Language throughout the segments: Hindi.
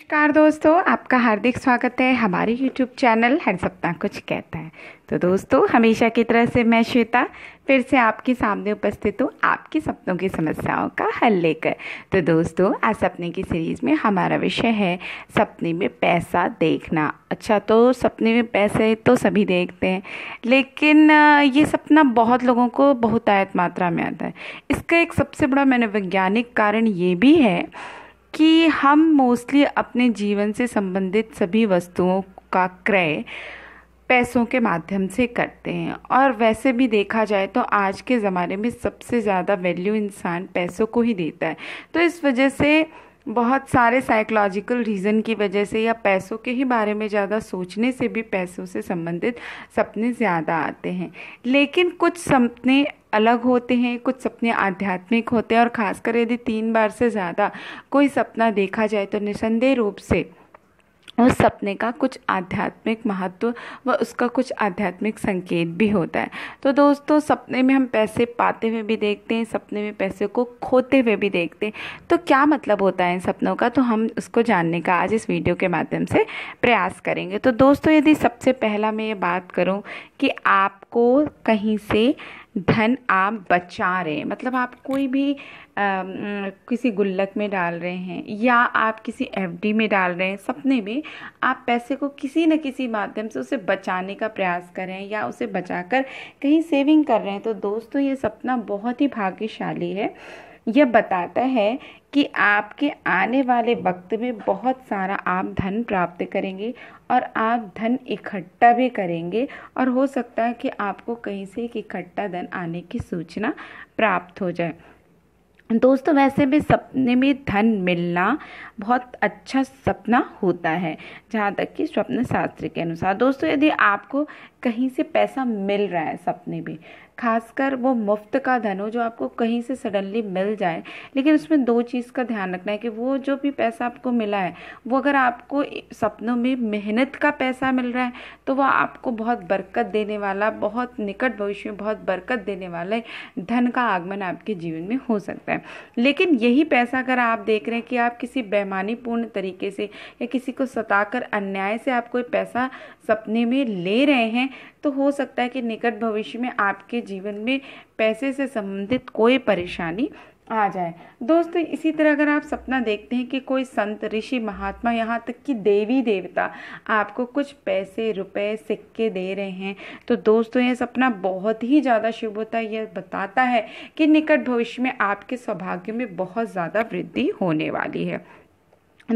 नमस्कार दोस्तों आपका हार्दिक स्वागत है हमारे YouTube चैनल हर सप्ताह कुछ कहता है तो दोस्तों हमेशा की तरह से मैं श्वेता फिर से आपके सामने उपस्थित हूँ आपकी सपनों की समस्याओं का हल लेकर तो दोस्तों आज सपने की सीरीज़ में हमारा विषय है सपने में पैसा देखना अच्छा तो सपने में पैसे तो सभी देखते हैं लेकिन ये सपना बहुत लोगों को बहुत आयत मात्रा में आता है इसका एक सबसे बड़ा मनोवैज्ञानिक कारण ये भी है कि हम मोस्टली अपने जीवन से संबंधित सभी वस्तुओं का क्रय पैसों के माध्यम से करते हैं और वैसे भी देखा जाए तो आज के ज़माने में सबसे ज़्यादा वैल्यू इंसान पैसों को ही देता है तो इस वजह से बहुत सारे साइकोलॉजिकल रीज़न की वजह से या पैसों के ही बारे में ज़्यादा सोचने से भी पैसों से संबंधित सपने ज़्यादा आते हैं लेकिन कुछ सपने अलग होते हैं कुछ सपने आध्यात्मिक होते हैं और ख़ासकर यदि तीन बार से ज़्यादा कोई सपना देखा जाए तो निसंदेह रूप से उस सपने का कुछ आध्यात्मिक महत्व व उसका कुछ आध्यात्मिक संकेत भी होता है तो दोस्तों सपने में हम पैसे पाते हुए भी देखते हैं सपने में पैसे को खोते हुए भी देखते हैं तो क्या मतलब होता है इन सपनों का तो हम उसको जानने का आज इस वीडियो के माध्यम से प्रयास करेंगे तो दोस्तों यदि सबसे पहला मैं ये बात करूँ कि आपको कहीं से धन आप बचा रहे हैं मतलब आप कोई भी आ, किसी गुल्लक में डाल रहे हैं या आप किसी एफडी में डाल रहे हैं सपने में आप पैसे को किसी न किसी माध्यम से उसे बचाने का प्रयास कर रहे हैं या उसे बचाकर कहीं सेविंग कर रहे हैं तो दोस्तों ये सपना बहुत ही भाग्यशाली है यह बताता है कि आपके आने वाले वक्त में बहुत सारा आप धन प्राप्त करेंगे और आप धन इकट्ठा भी करेंगे और हो सकता है कि आपको कहीं से एक इकट्ठा धन आने की सूचना प्राप्त हो जाए दोस्तों वैसे भी सपने में धन मिलना बहुत अच्छा सपना होता है जहाँ तक कि स्वप्न शास्त्र के अनुसार दोस्तों यदि आपको कहीं से पैसा मिल रहा है सपने में खासकर वो मुफ्त का धन हो जो आपको कहीं से सडनली मिल जाए लेकिन उसमें दो चीज़ का ध्यान रखना है कि वो जो भी पैसा आपको मिला है वो अगर आपको सपनों में मेहनत का पैसा मिल रहा है तो वो आपको बहुत बरकत देने वाला बहुत निकट भविष्य में बहुत बरकत देने वाले धन का आगमन आपके जीवन में हो सकता है लेकिन यही पैसा अगर आप देख रहे हैं कि आप किसी बेमानीपूर्ण तरीके से या किसी को सताकर अन्याय से आप कोई पैसा सपने में ले रहे हैं तो हो सकता है कि निकट भविष्य में आपके जीवन में पैसे से संबंधित कोई परेशानी आ जाए दोस्तों इसी तरह अगर आप सपना देखते हैं कि कोई संत ऋषि महात्मा यहाँ तक कि देवी देवता आपको कुछ पैसे रुपए सिक्के दे रहे हैं तो दोस्तों यह सपना बहुत ही ज़्यादा शुभ होता है यह बताता है कि निकट भविष्य में आपके सौभाग्य में बहुत ज़्यादा वृद्धि होने वाली है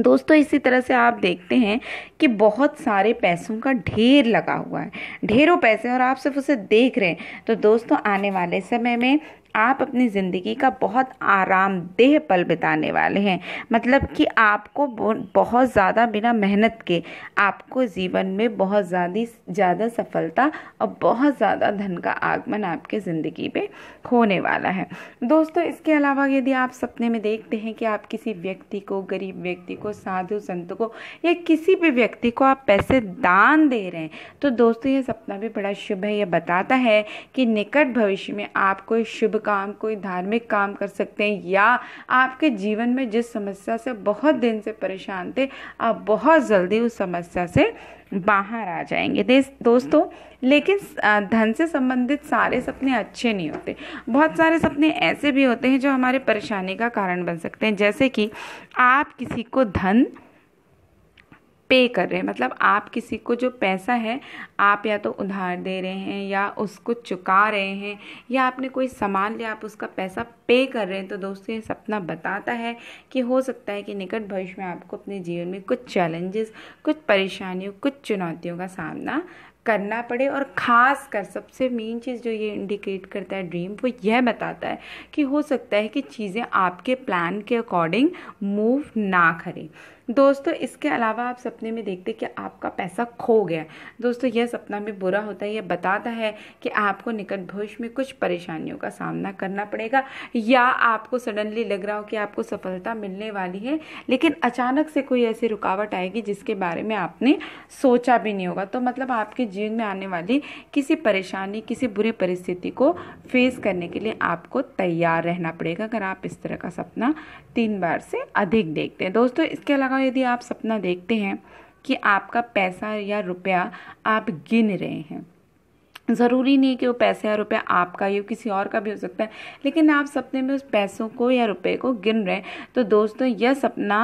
दोस्तों इसी तरह से आप देखते हैं कि बहुत सारे पैसों का ढेर लगा हुआ है ढेरों पैसे और आप सिर्फ उसे देख रहे हैं तो दोस्तों आने वाले समय में आप अपनी ज़िंदगी का बहुत आरामदेह पल बिताने वाले हैं मतलब कि आपको बहुत ज़्यादा बिना मेहनत के आपको जीवन में बहुत ज़्यादा ज़्यादा सफलता और बहुत ज़्यादा धन का आगमन आपके ज़िंदगी में होने वाला है दोस्तों इसके अलावा यदि आप सपने में देखते हैं कि आप किसी व्यक्ति को गरीब व्यक्ति को साधु संत को या किसी भी व्यक्ति को आप पैसे दान दे रहे हैं तो दोस्तों ये सपना भी बड़ा शुभ है यह बताता है कि निकट भविष्य में आपको शुभ काम कोई धार्मिक काम कर सकते हैं या आपके जीवन में जिस समस्या से बहुत दिन से परेशान थे आप बहुत जल्दी उस समस्या से बाहर आ जाएंगे दोस्तों लेकिन धन से संबंधित सारे सपने अच्छे नहीं होते बहुत सारे सपने ऐसे भी होते हैं जो हमारे परेशानी का कारण बन सकते हैं जैसे कि आप किसी को धन पे कर रहे हैं मतलब आप किसी को जो पैसा है आप या तो उधार दे रहे हैं या उसको चुका रहे हैं या आपने कोई सामान लिया आप उसका पैसा पे कर रहे हैं तो दोस्तों ये सपना बताता है कि हो सकता है कि निकट भविष्य में आपको अपने जीवन में कुछ चैलेंजेस कुछ परेशानियों कुछ चुनौतियों का सामना करना पड़े और ख़ास कर सबसे मेन चीज़ जो ये इंडिकेट करता है ड्रीम वो यह बताता है कि हो सकता है कि चीज़ें आपके प्लान के अकॉर्डिंग मूव ना करें दोस्तों इसके अलावा आप सपने में देखते कि आपका पैसा खो गया दोस्तों यह सपना में बुरा होता है यह बताता है कि आपको निकट भविष्य में कुछ परेशानियों का सामना करना पड़ेगा या आपको सडनली लग रहा हो कि आपको सफलता मिलने वाली है लेकिन अचानक से कोई ऐसी रुकावट आएगी जिसके बारे में आपने सोचा भी नहीं होगा तो मतलब आपके जीवन में आने वाली किसी परेशानी किसी बुरी परिस्थिति को फेस करने के लिए आपको तैयार रहना पड़ेगा अगर आप इस तरह का सपना तीन बार से अधिक देखते हैं दोस्तों इसके अलावा का यदि आप सपना देखते हैं कि आपका पैसा या रुपया आप गिन रहे हैं ज़रूरी नहीं कि वो पैसा या रुपया आपका हो किसी और का भी हो सकता है लेकिन आप सपने में उस पैसों को या रुपए को गिन रहे हैं तो दोस्तों यह सपना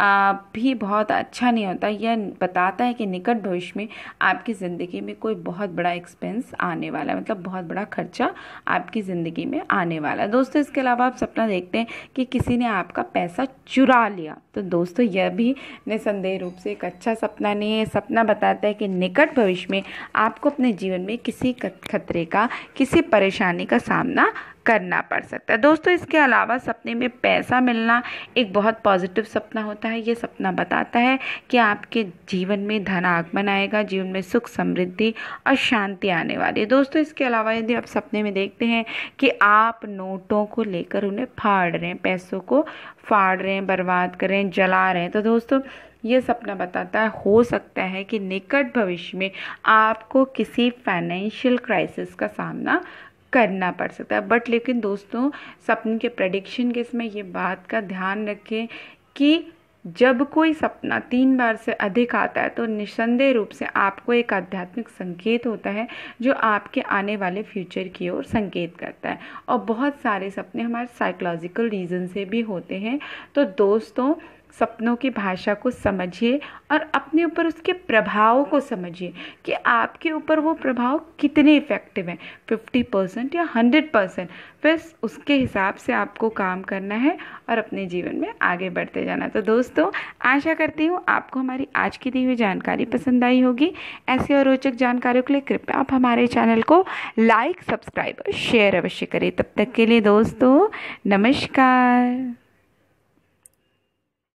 भी बहुत अच्छा नहीं होता यह बताता है कि निकट भविष्य में आपकी ज़िंदगी में कोई बहुत बड़ा एक्सपेंस आने वाला है मतलब बहुत बड़ा खर्चा आपकी ज़िंदगी में आने वाला है दोस्तों इसके अलावा आप सपना देखते हैं कि किसी ने आपका पैसा चुरा लिया तो दोस्तों यह भी निसंदेह रूप से एक अच्छा सपना नहीं है सपना बताता है कि निकट भविष्य में आपको अपने जीवन में किसी खतरे का किसी परेशानी का सामना करना पड़ सकता है दोस्तों इसके अलावा सपने में पैसा मिलना एक बहुत पॉजिटिव सपना होता है ये सपना बताता है कि आपके जीवन में धन आगमन आएगा जीवन में सुख समृद्धि और शांति आने वाली है दोस्तों इसके अलावा यदि आप सपने में देखते हैं कि आप नोटों को लेकर उन्हें फाड़ रहे हैं पैसों को फाड़ रहे हैं बर्बाद कर रहे हैं जला रहे हैं तो दोस्तों ये सपना बताता है हो सकता है कि निकट भविष्य में आपको किसी फाइनेंशियल क्राइसिस का सामना करना पड़ सकता है बट लेकिन दोस्तों सपने के प्रडिक्शन के इसमें ये बात का ध्यान रखें कि जब कोई सपना तीन बार से अधिक आता है तो निस्संदेह रूप से आपको एक आध्यात्मिक संकेत होता है जो आपके आने वाले फ्यूचर की ओर संकेत करता है और बहुत सारे सपने हमारे साइकोलॉजिकल रीज़न से भी होते हैं तो दोस्तों सपनों की भाषा को समझिए और अपने ऊपर उसके प्रभाव को समझिए कि आपके ऊपर वो प्रभाव कितने इफ़ेक्टिव हैं फिफ्टी परसेंट या हंड्रेड परसेंट बस उसके हिसाब से आपको काम करना है और अपने जीवन में आगे बढ़ते जाना तो दोस्तों आशा करती हूँ आपको हमारी आज की दी हुई जानकारी पसंद आई होगी ऐसी और रोचक जानकारियों के लिए कृपया आप हमारे चैनल को लाइक सब्सक्राइब और शेयर अवश्य करें तब तक के लिए दोस्तों नमस्कार